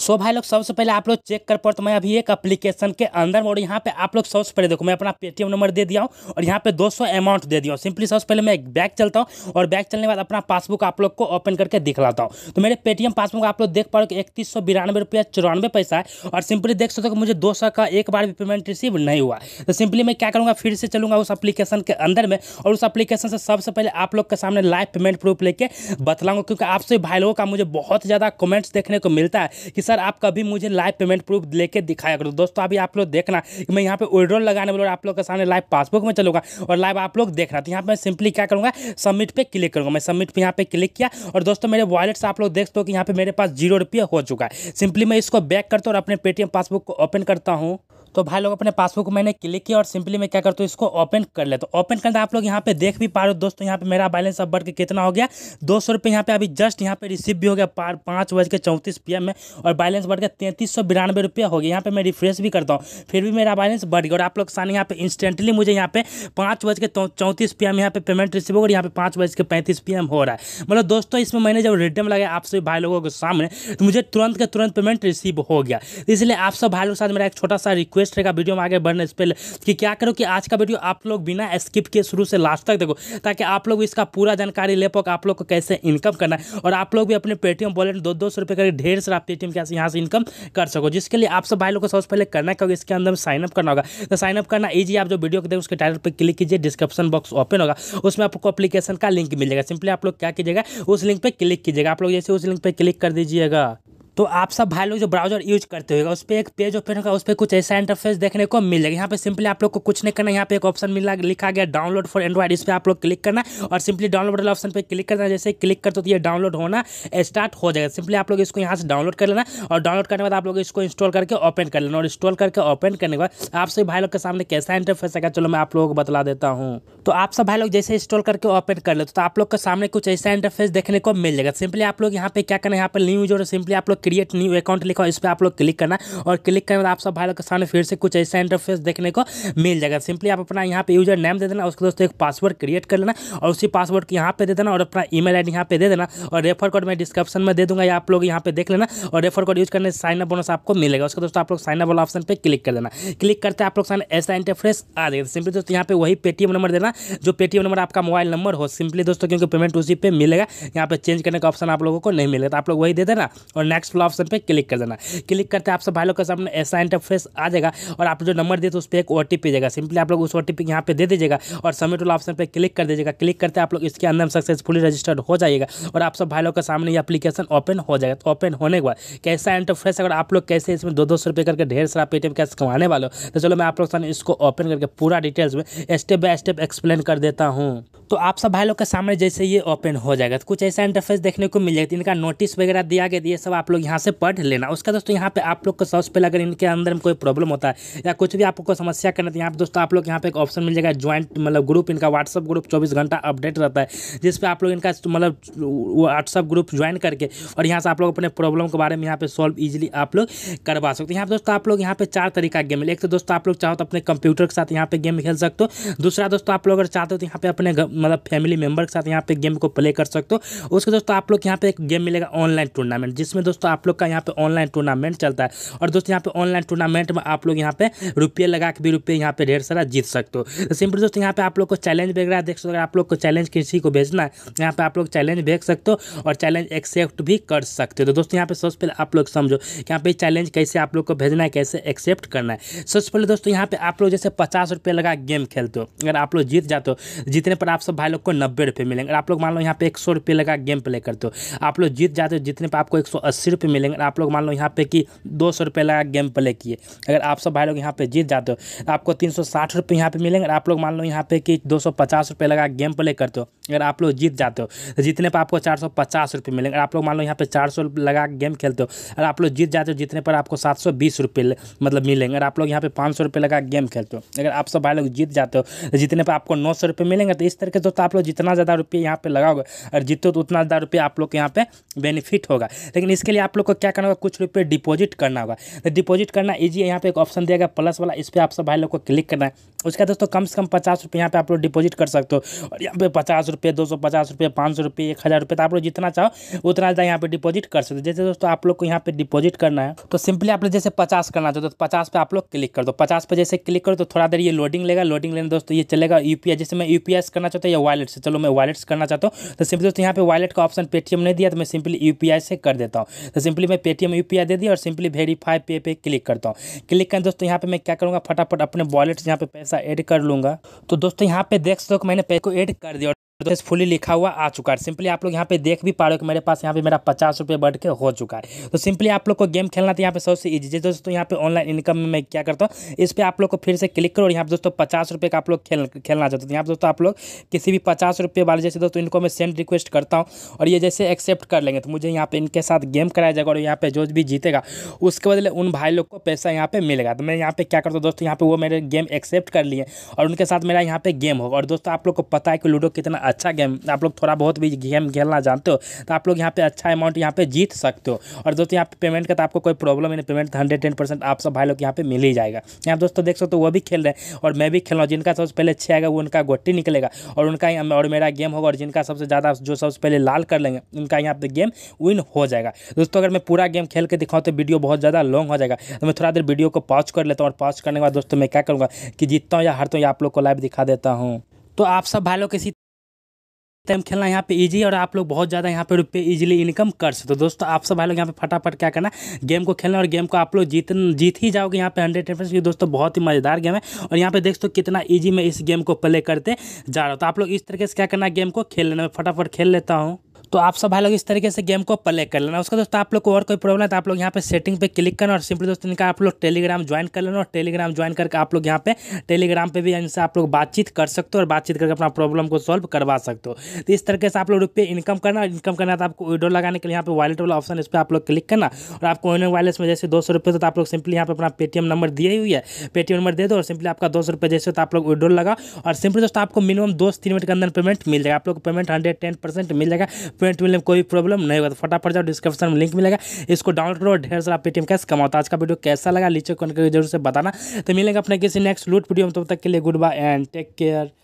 सो भाई लोग सबसे पहले आप लोग चेक कर पड़ते मैं अभी एक अप्लीकेशन के अंदर और यहाँ पे आप लोग सबसे पहले देखो मैं अपना पेटीएम नंबर दे दिया हूँ और यहाँ पे 200 अमाउंट दे दिया हूँ सिंपली सबसे पहले मैं बैग चलता हूँ और बैग चलने के बाद अपना पासबुक आप लोग को ओपन करके दिखलाता हूँ तो मेरे पेटीएम पासबुक आप लोग देख पाओगे इकतीस सौ बिरानवे रुपया चौरानवे पैसा है और सिंपली देख सकते हो मुझे दो सौ का एक बार भी पेमेंट रिसीव नहीं हुआ तो सिंपली मैं क्या करूँगा फिर से चलूँगा उस अप्लीकेशन के अंदर में और उस अप्लीकेशन से सबसे पहले आप लोग के सामने लाइव पेमेंट प्रूफ लेके बतलाऊंगा क्योंकि आपसे भाई लोगों का मुझे बहुत ज़्यादा कमेंट्स देखने को मिलता है कि सर आप कभी मुझे लाइव पेमेंट प्रूफ लेके दिखाया करो दोस्तों अभी आप लोग देखना कि मैं यहाँ पे विड्रॉल लगाने वाले और आप लोग के सामने लाइव पासबुक में चलूँगा और लाइव आप लोग देखना तो यहाँ पर मैं सिंपली क्या करूँगा सबमिट पर क्लिक करूँगा मैं सबमिट पर यहाँ पर क्लिक किया और दोस्तों मेरे वॉलेट से आप लोग देख हो कि यहाँ पर मेरे पास जीरो रुपये हो चुका है सिंपली मैं इसको बैक करता हूँ और अपने पेटीएम पासबुक को ओपन करता हूँ तो भाई लोग अपने पासबुक मैंने क्लिक किया और सिंपली मैं क्या करता हूँ इसको ओपन कर लेता हूँ ओपन करना आप लोग यहाँ पे देख भी पा रहे हो दोस्तों यहाँ पे मेरा बैलेंस अब बढ़ के कितना हो गया दो सौ रुपये यहाँ पे अभी जस्ट यहाँ पे रिसीव भी हो गया पार पाँच बज के चौंतीस पी में और बैलेंस बढ़ के तैंतीस सौ बिरानवे रुपया हो गया यहाँ पे मैं रिफ्रेश भी करता हूँ फिर भी मेरा बैलेंस बढ़ गया और आप लोग सामने यहाँ पे इंस्टेंटली मुझे यहाँ पे पाँच बज के चौंतीस पी एम यहाँ पे पेमेंट रिसीव हो और यहाँ पे पाँच बज के पैंतीस पी एम हो रहा है मतलब दोस्तों इसमें मैंने जब रिटर्न लगाया आप सभी भाई लोगों के सामने तो मुझे तुरंत के तुरंत पेमेंट रिसीव हो गया इसलिए आप सब भाई लोग साथ मेरा एक छोटा सा रिक्वेस्ट रिक्वेस्ट रहेगा वीडियो में आगे बढ़ने से पहले कि क्या करो कि आज का वीडियो आप लोग बिना स्किप के शुरू से लास्ट तक देखो ताकि आप लोग इसका पूरा जानकारी ले पाओ आप लोग को कैसे इनकम करना है और आप लोग भी अपने पेटीएम वॉलेट दो दो सौ रुपये करके ढेर सारा पेटीएम कैसे यहाँ से इनकम कर सको जिसके लिए आप सब भाई लोग को सबसे पहले करना क्योंकि इसके अंदर साइनअप करना होगा तो साइनअप करना ईजी आप जो वीडियो को देखो उसके टाइटल पर क्लिक कीजिए डिस्क्रिप्शन बॉक्स ओपन होगा उसमें आपको अपलीकेशन का लिंक मिलेगा सिंपली आप लोग क्या कीजिएगा उस लिंक पर क्लिक कीजिएगा आप लोग जैसे उस लिंक पर क्लिक कर दीजिएगा तो आप सब भाई लोग जो ब्राउजर यूज करते हो उस पर एक पेज ओपन होगा उस पर कुछ ऐसा इंटरफेस देखने को मिल जाएगा यहाँ पे सिंपली आप लोग को कुछ नहीं करना यहाँ पे एक ऑप्शन मिला लिखा गया डाउनलोड फॉर एंड्रॉइड इस पर आप लोग क्लिक करना और सिंपली डाउनलोड वाला ऑप्शन पर क्लिक करना जैसे क्लिक करते तो ये डाउनलोड होना स्टार्ट हो जाएगा सिंपली आप लोग इसको यहाँ से डाउनलोड कर लेना और डाउनलोड करने के बाद आप लोग इसको इंस्टॉल करके ओपन कर लेना और इंस्टॉल करके ओपन करने के बाद आप सभी भाई लोग के सामने कैसा इंटरफेस आएगा चलो मैं आप लोगों को बता देता हूँ तो आप सब भाई लोग जैसे इंस्टॉल करके ओपन कर लेते तो आप लोग के सामने कुछ ऐसा इंटरफेस देखने को मिल जाएगा सिंपली आप लोग यहाँ पे क्या करना है यहाँ पर न्यूज यूजर सिंपली आप लोग क्रिएट न्यू अकाउंट लिखा इस पर आप लोग क्लिक करना और क्लिक करने आप सब भाई लोग के सामने फिर से कुछ ऐसा इंटरफेस देखने को मिल जाएगा सिंपली आप अपना यहाँ पे यूजर नेम दे देना उसके दोस्तों एक पासवर्ड क्रिएट कर लेना और उसी पासवर्ड को यहाँ पे दे देना और अपना ईमेल आईडी यहाँ पे दे देना और रेफर कोड मैं डिस्क्रिप्शन में दे दूंगा या आप लोग यहाँ पे देख लेना और रेफर कोड यूज करने साइन अप बोनस आपको मिलेगा उसके दोस्तों आप लोग साइन अप वाला ऑप्शन पर क्लिक कर देना क्लिक करते आप लोग सामने ऐसा इंटरफेस आ जाएगा सिंपली दोस्तों यहाँ पे वही पेटीएम नंबर देना जो पेटीएम नंबर आपका मोबाइल नंबर हो सिंपली दोस्तों क्योंकि पेमेंट उसी पर मिलेगा यहाँ पे चेंज करने का ऑप्शन आप लोगों को नहीं मिलेगा तो आप लोग वही दे देना और नेक्स्ट फुल ऑप्शन पर क्लिक कर देना क्लिक करते आप सब भाई लोग का सामने ऐसा इंटरफेस आ जाएगा और आप जो नंबर देते उस पर एक ओ टी जाएगा सिंपली आप लोग उस ओ टी पी यहाँ पे दे दीजिएगा और सबमिट वाला ऑप्शन पर क्लिक कर दीजिएगा क्लिक करते आप लोग इसके अंदर सक्सेसफुली रजिस्टर्ड हो जाएगा और आप सब भाई लोग का सामने ये अपलीकेशन ओपन हो जाएगा तो ओपन होने के बाद कैसा इंटरफेस अगर आप लोग कैसे इसमें दो दो सौ रुपये करके ढेर सारा पेटीएम कैश कमाने वाले हो तो चलो मैं आप लोग सामने इसको ओपन करके पूरा डिटेल्स में स्टेप बाय स्टेप एक्सप्लेन कर देता हूँ तो आप सब भाई लोग के सामने जैसे ये ओपन हो जाएगा तो कुछ ऐसा इंटरफेस देखने को मिल जाएगा इनका नोटिस वगैरह दिया गया ये सब आप लोग यहाँ से पढ़ लेना उसका दोस्तों यहाँ पे आप लोग को सबसे पहले अगर इनके अंदर में कोई प्रॉब्लम होता है या कुछ भी आपको समस्या करना तो यहाँ पे दोस्तों आप लोग यहाँ पे एक ऑप्शन मिल जाएगा ज्वाइंट मतलब ग्रुप इनका व्हाट्सअप ग्रुप चौबीस घंटा अपडेट रहता है जिस पर आप लोग इनका मतलब व्हाट्सअप ग्रुप ज्वाइन करके और यहाँ से आप लोग अपने प्रॉब्लम के बारे में यहाँ पे सॉल्व ईजिली आप लोग करवा सकते हैं यहाँ दोस्तों आप लोग यहाँ पे चार तरीका गेम एक तो दोस्तों आप लोग चाहो तो अपने कंप्यूटर के साथ यहाँ पे गेम खेल सकते हो दूसरा दोस्तों आप लोग अगर चाहते हो तो यहाँ पे अपने मतलब फैमिली मेम्बर के साथ यहाँ पे गेम को प्ले कर सकते हो उसके दोस्तों आप लोग यहाँ पे एक गेम मिलेगा ऑनलाइन टूर्नामेंट जिसमें दोस्तों आप लोग का यहाँ पे ऑनलाइन टूर्नामेंट चलता है और दोस्तों यहाँ पे ऑनलाइन टूर्नामेंट में आप लोग यहाँ पे रुपये लगा के भी रुपये यहाँ पे ढेर सारा जीत सकते हो तो सिंपल दोस्तों यहाँ पे आप लोग को चैलेंज वगैरह देख सकते हो आप लोग को चैलेंज किसी को भेजना है यहाँ पे आप लोग चैलेंज भेज सकते हो और चैलेंज एक्सेप्ट भी कर सकते हो तो दोस्तों यहाँ पे सबसे पहले आप लोग समझो यहाँ पे चैलेंज कैसे आप लोग को भेजना है कैसे एक्सेप्ट करना है सबसे पहले दोस्तों यहाँ पे आप लोग जैसे पचास रुपये लगा गेम खेलते हो अगर आप लोग जीत जाते हो जीतने पर आप सब भाई लोग को नब्बे रुपये मिलेंगे आप लोग मान लो यहाँ पे एक सौ रुपये लगा गेम प्ले करते हो आप लोग जीत जाते हो जितने पर आपको एक सौ अस्सी रुपये पे मिलेंगे आप लोग मान लो यहाँ पे कि दो सौ रुपये लगा गेम प्ले किए अगर आप सब भाई लोग यहाँ पे जीत जाते हो तो आपको तीन सौ साठ रुपये यहाँ पे मिलेंगे आप लोग मान लो यहाँ पे कि दो सौ पचास रुपये लगा गेम प्ले करते हो अगर आप लोग जीत जाते हो तो जीतने पर आपको चार सौ पचास रुपये मिलेंगे आप लोग मान लो यहाँ पे चार सौ लगा गेम खेलते हो और आप लोग जीत जाते हो जीतने पर आपको सात सौ बीस रुपये मतलब मिलेंगे और आप लोग यहाँ पे पाँच सौ रुपये लगा गेम खेलते हो अगर आप सब भाई लोग जीत जाते हो तो जीतने पर आपको नौ सौ रुपये मिलेंगे तो इस तरीके के दोस्तों आप लोग जितना ज़्यादा रुपये यहाँ पर लगाओगे और जीतो तो उतना ज़्यादा रुपये आप लोग के यहाँ पे बेनिफिट होगा लेकिन इसके लिए आप लोग को क्या करना होगा कुछ रुपये डिपॉजिट करना होगा तो डिपॉजिट करना ईजी है यहाँ पे एक ऑप्शन दिया गया प्लस वाला इस पर आप सब भाई लोग को क्लिक करना है उसका दोस्तों कम से कम पचास रुपये यहाँ पे आप लोग डिपॉजिट कर सकते हो और यहाँ पे पचास रुपये दो सौ पचास रुपये पाँच सौ रुपये एक हज़ार रुपये तो आप लोग जितना चाहो उतना ज़्यादा यहाँ पे डिपॉजिट कर सकते हो जैसे दोस्तों आप लोग को यहाँ पे डिपॉजिट करना है तो सिंपली आप लोग जैसे पचास करना चाहते हो तो पचास पे आप लोग क्लिक कर दो पचास पे जैसे क्लिक करो तो थोड़ा देर ये लोडिंग लेगा लोडिंग लेने दोस्तों ये चलेगा यू जैसे मैं यू करना चाहता हूँ या वालेट से चलो मैं वालेट्स करना चाहता हूँ तो सिंपली दोस्तों यहाँ पे वालेट का ऑप्शन पेटीएम नहीं दिया तो मैं सिंपली यू से कर देता हूँ तो सिंपली मैं पेटीएम यू दे दी और सिंपली वेरीफाई पे पे क्लिक करता हूँ क्लिक करें दोस्तों यहाँ पे मैं क्या करूँगा फटाफट अपने वॉलेट से यहाँ पे पैसा सा ऐड कर लूँगा तो दोस्तों यहाँ पे देख सको मैंने पेज को ऐड कर दिया सक्सेसफुली लिखा हुआ आ चुका है सिंपली आप लोग यहाँ पे देख भी पा रहे हो कि मेरे पास यहाँ पे मेरा पचास रुपये बढ़ के हो चुका है तो सिंपली आप लोग को गेम खेलना तो यहाँ पे सबसे ईजी है दोस्तों यहाँ पे ऑनलाइन इनकम में मैं क्या करता हूँ इस पर आप लोग को फिर से क्लिक करो और यहाँ पे दोस्तों पचास रुपये का आप लोग खेल खेलना चाहते हो यहाँ पर दोस्तों आप लोग किसी भी पचास रुपये वाले जैसे दोस्तों इनको मैं सेंड रिक्वेस्ट करता हूँ और ये जैसे एक्सेप्ट कर लेंगे तो मुझे यहाँ पे इनके साथ गेम कराया जाएगा और यहाँ पे जो भी जीतेगा उसके बदले उन भाई लोग को पैसा यहाँ पे मिलेगा तो मैं यहाँ पे क्या करता हूँ दोस्तों यहाँ पर वो मेरे गेम एक्सेप्ट कर लिए और उनके साथ मेरा यहाँ पे गेम होगा और दोस्तों आप लोग को पता है कि लूडो कितना अच्छा गेम आप लोग थोड़ा बहुत भी गेम खेलना जानते हो तो आप लोग यहाँ पे अच्छा अमाउंट यहाँ पे जीत सकते हो और दोस्तों यहाँ पे पेमेंट का तो आपको कोई प्रॉब्लम नहीं पेमेंट हंड्रेड टेन परसेंट आप सब भाई लोग यहाँ पे मिल ही जाएगा यहाँ दोस्तों देख सकते हो वो भी खेल रहे हैं और मैं भी खेल रहा हूँ जिनका सबसे पहले छः आएगा वो उनका गोटी निकलेगा और उनका और मेरा गेम होगा और जिनका सबसे ज़्यादा जो सबसे पहले लाल कर लेंगे उनका यहाँ पे गेम विन हो जाएगा दोस्तों अगर मैं पूरा गेम खेल के दिखाऊँ तो वीडियो बहुत ज़्यादा लॉन्ग हो जाएगा तो मैं थोड़ा देर वीडियो को पॉज कर लेता हूँ और पॉज करने के बाद दोस्तों मैं क्या करूँगा कि जीतता हूँ या हारता हूँ या आप लोग को लाइव दिखा देता हूँ तो आप सब भाई लोग किसी टाइम खेलना यहाँ पे इजी और आप लोग बहुत ज़्यादा यहाँ पे रुपये इजीली इनकम कर सकते हो दोस्तों आप सब भाई लोग यहाँ पे फटाफट क्या करना गेम को खेलना और गेम को आप लोग जीत जीत ही जाओगे यहाँ पे हंड्रेड परसेंट दोस्तों बहुत ही मज़ेदार गेम है और यहाँ पे देख सो कितना ईजी मैं इस गेम को प्ले करते जा रहा हूँ तो आप लोग इस तरीके से क्या करना गेम को खेल लेना फटाफट खेल लेता हूँ तो आप सब भाई लोग इस तरीके से गेम को प्ले कर लेना उसका दोस्तों आप लोग को और कोई प्रॉब्लम है तो आप लोग यहाँ पे सेटिंग पे क्लिक करना और सिंपली दोस्तों इनका आप लोग टेलीग्राम ज्वाइन कर लेना और टेलीग्राम ज्वाइन करके आप लोग यहाँ पे टेलीग्राम पे भी इनसे आप लोग बातचीत कर सकते हो और बातचीत करके अपना प्रॉब्लम को सॉल्व करवा सकते हो तो इस तरीके से आप लोग रुपये इनकम करना इनकम करना तो आपको विडो लगाने के लिए यहाँ पे वॉलेट वाला ऑप्शन इस पर आप लोग क्लिक करना और आपको ओनिंग वॉलेट में जैसे दो सौ तो आप लोग सिंपली यहाँ पर अपना पेटीएम नंबर दिए हुई है पेटीएम नंबर दे दो और सिंपली आपका दो सौ रुपये जैसे तो आप लोग विड्रोल लगा और सिंपली दोस्तों आपको मिनिमम दो तीन मिनट के अंदर पेमेंट मिल जाएगा आप लोग पेमेंट हंड्रेड टेन परसेंट मिल जाएगा पेमेंट मिलने में कोई प्रॉब्लम नहीं होगा तो फटाफट जाओ डिस्क्रिप्शन में लिंक मिलेगा इसको डाउनलोड करो ढेर सारा पेटीएम कैश कमाओ तो आज का वीडियो कैसा लगा नीचे कौन करके जरूर से बताना तो मिलेगा अपने किसी नेक्स्ट लूट वीडियो में तब तक के लिए good bye and take care